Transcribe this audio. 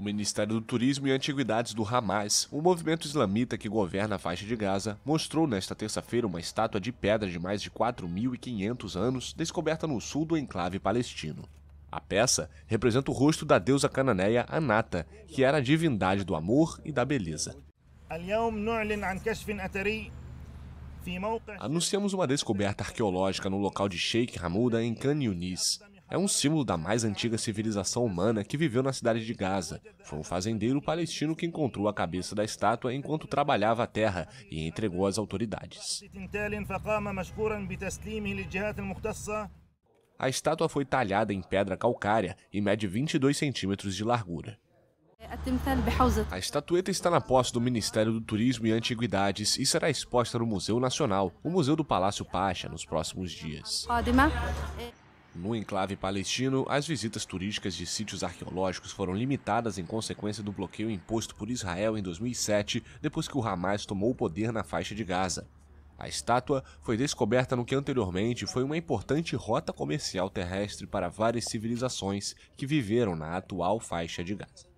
O Ministério do Turismo e Antiguidades do Hamas, o movimento islamita que governa a faixa de Gaza, mostrou nesta terça-feira uma estátua de pedra de mais de 4.500 anos descoberta no sul do enclave palestino. A peça representa o rosto da deusa cananeia Anata, que era a divindade do amor e da beleza. Anunciamos uma descoberta arqueológica no local de Sheikh Hamuda, em Khan Yunis. É um símbolo da mais antiga civilização humana que viveu na cidade de Gaza. Foi um fazendeiro palestino que encontrou a cabeça da estátua enquanto trabalhava a terra e entregou às autoridades. A estátua foi talhada em pedra calcária e mede 22 centímetros de largura. A estatueta está na posse do Ministério do Turismo e Antiguidades e será exposta no Museu Nacional, o Museu do Palácio Pacha, nos próximos dias. No enclave palestino, as visitas turísticas de sítios arqueológicos foram limitadas em consequência do bloqueio imposto por Israel em 2007, depois que o Hamas tomou o poder na faixa de Gaza. A estátua foi descoberta no que anteriormente foi uma importante rota comercial terrestre para várias civilizações que viveram na atual faixa de Gaza.